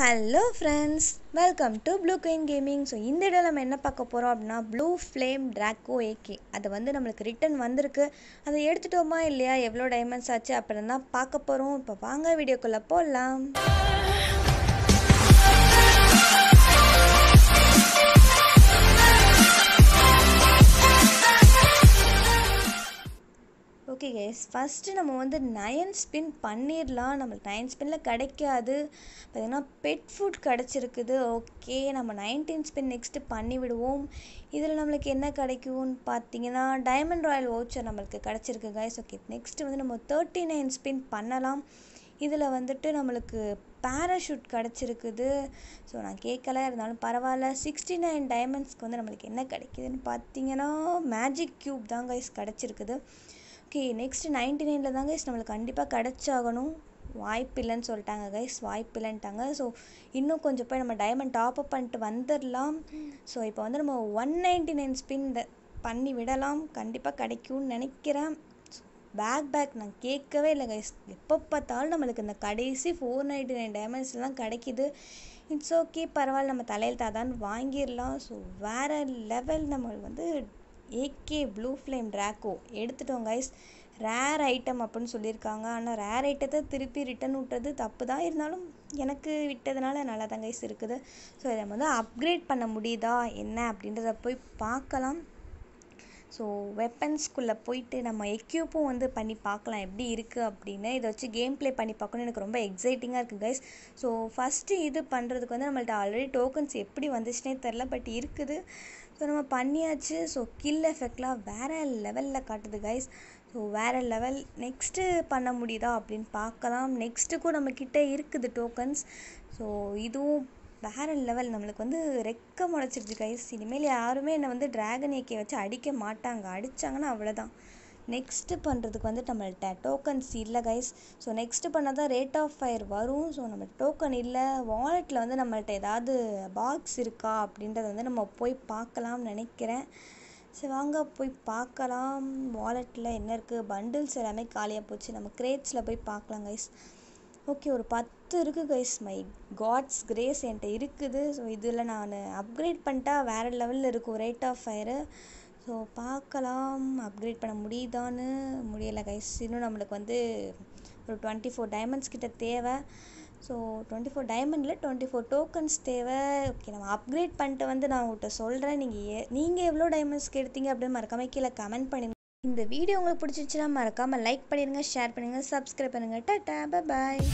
hello friends welcome to blue queen gaming so இந்த இடம் நம்ம என்ன பார்க்க போகிறோம் அப்படின்னா ப்ளூ ஃப்ளேம் ட்ராக்கோ ஏகே அது வந்து நம்மளுக்கு ரிட்டன் வந்திருக்கு அதை எடுத்துட்டோமா இல்லையா எவ்வளோ டைமண்ட்ஸ் ஆச்சு அப்புறம் தான் பார்க்க போகிறோம் இப்போ வாங்க வீடியோக்குள்ளே போடலாம் ஓகே கேஸ் ஃபஸ்ட்டு நம்ம வந்து நயன் ஸ்பின் பண்ணிடலாம் நம்மளுக்கு நயன் ஸ்பின்னில் கிடைக்காது பார்த்திங்கன்னா பெட் ஃபுட் கிடச்சிருக்குது ஓகே நம்ம நைன்டீன் ஸ்பின் நெக்ஸ்ட்டு பண்ணிவிடுவோம் இதில் நம்மளுக்கு என்ன கிடைக்கும்னு பார்த்தீங்கன்னா டைமண்ட் ராயல் ஓச்சர் நம்மளுக்கு கிடச்சிருக்கு கேஸ் ஓகே நெக்ஸ்ட்டு வந்து நம்ம தேர்ட்டி நைன் ஸ்பின் பண்ணலாம் இதில் வந்துட்டு நம்மளுக்கு பேராஷூட் கிடச்சிருக்குது ஸோ நான் கேட்கல இருந்தாலும் பரவாயில்ல சிக்ஸ்டி நைன் டைமண்ட்ஸ்க்கு வந்து நம்மளுக்கு என்ன கிடைக்குதுன்னு பார்த்தீங்கன்னா மேஜிக் க்யூப் தான் கைஸ் கிடச்சிருக்குது ஓகே நெக்ஸ்ட்டு நைன்டி நைனில் தான் கைஸ் நம்மளுக்கு கண்டிப்பாக கிடச்சாகணும் வாய்ப்பு இல்லைன்னு சொல்லிட்டாங்க கைஸ் வாய்ப்பு இல்லைன்ட்டாங்க ஸோ இன்னும் கொஞ்சம் போய் நம்ம டைமண்ட் டாப் அப் பண்ணிட்டு வந்துடலாம் ஸோ இப்போ வந்து நம்ம ஒன் நைன்டி நைன் ஸ்பின் பண்ணி விடலாம் கண்டிப்பாக கிடைக்கும்னு நினைக்கிறேன் பேக் பேக் நான் கேட்கவே இல்லை கைஸ் எப்போ பார்த்தாலும் நம்மளுக்கு இந்த கடைசி ஃபோர் நைன்டி நைன் டைமண்ட்ஸ்லாம் கிடைக்கிது இட்ஸ் ஓகே பரவாயில்ல நம்ம தலையில் தான் வாங்கிடலாம் ஸோ வேறு லெவல் நம்ம வந்து ஏகே ப்ளூ ஃப்ளேம் ரேக்கோ எடுத்துட்டோம் கைஸ் ரேர் ஐட்டம் அப்படின்னு சொல்லியிருக்காங்க ஆனால் ரேர் ஐட்டத்தை திருப்பி ரிட்டன் விட்டுறது தப்பு தான் இருந்தாலும் எனக்கு விட்டதுனால நல்லா தான் கைஸ் இருக்குது ஸோ இதை வந்து அப்கிரேட் பண்ண முடியுதா என்ன அப்படின்றத போய் பார்க்கலாம் ஸோ வெப்பன்ஸ்குள்ளே போயிட்டு நம்ம எக்யூப்பும் வந்து பண்ணி பார்க்கலாம் எப்படி இருக்குது அப்படின்னு இதை வச்சு கேம் ப்ளே பண்ணி பார்க்கணுன்னு எனக்கு ரொம்ப எக்ஸைட்டிங்காக இருக்குது கைஸ் ஸோ ஃபஸ்ட்டு இது பண்ணுறதுக்கு வந்து நம்மள்ட்ட ஆல்ரெடி டோக்கன்ஸ் எப்படி வந்துச்சுனே தெரில பட் இருக்குது ஸோ நம்ம பண்ணியாச்சு ஸோ கில் எஃபெக்ட்லாம் வேறு லெவலில் காட்டுது கைஸ் ஸோ வேறு லெவல் நெக்ஸ்ட்டு பண்ண முடியுதா அப்படின்னு பார்க்கலாம் நெக்ஸ்ட்டுக்கும் நம்மக்கிட்ட இருக்குது டோக்கன்ஸ் ஸோ இதுவும் வேறு லெவல் நம்மளுக்கு வந்து ரெக்க முளைச்சிருச்சு கைஸ் இனிமேல் யாருமே என்னை வந்து ட்ராகன் ஏகே வச்சு அடிக்க மாட்டாங்க அடித்தாங்கன்னா அவ்வளோதான் நெக்ஸ்ட்டு பண்ணுறதுக்கு வந்து நம்மள்கிட்ட டோக்கன்ஸ் இல்லை கைஸ் ஸோ நெக்ஸ்ட்டு பண்ணால் தான் ரேட் ஆஃப் ஃபயர் வரும் ஸோ நம்ம டோக்கன் இல்லை வாலெட்டில் வந்து நம்மள்கிட்ட ஏதாவது பாக்ஸ் இருக்கா அப்படின்றத வந்து நம்ம போய் பார்க்கலாம்னு நினைக்கிறேன் சரி வாங்க போய் பார்க்கலாம் வாலெட்டில் என்ன இருக்குது பண்டில்ஸ் எல்லாமே காலியாக போச்சு நம்ம கிரேட்ஸில் போய் பார்க்கலாம் கைஸ் ஓகே ஒரு பத்து இருக்குது கைஸ் மை காட்ஸ் கிரேஸ் என்கிட்ட இருக்குது ஸோ இதில் நான் அப்கிரேட் பண்ணிட்டா வேறு லெவலில் இருக்கும் ரேட் ஆஃப் ஃபயரு ஸோ பார்க்கலாம் அப்கிரேட் பண்ண முடியுதான்னு முடியலை கைஸ் இன்னும் நம்மளுக்கு வந்து ஒரு டுவெண்ட்டி ஃபோர் டைமண்ட்ஸ் கிட்ட தேவை ஸோ டுவெண்ட்டி ஃபோர் டைமண்டில் டுவெண்ட்டி ஃபோர் டோக்கன்ஸ் தேவை ஓகே நம்ம அப்கிரேட் பண்ணிட்டு வந்து நான் உங்கள்கிட்ட சொல்கிறேன் நீங்கள் நீங்கள் எவ்வளோ டைமண்ட்ஸ் எடுத்தீங்க அப்படின்னு மறக்காமல் கீழே கமெண்ட் பண்ணி இந்த வீடியோ உங்களுக்கு பிடிச்சிருச்சுன்னா மறக்காமல் லைக் பண்ணிடுங்க ஷேர் பண்ணுங்கள் சப்ஸ்கிரைப் பண்ணுங்கள் டாட்டா பாய்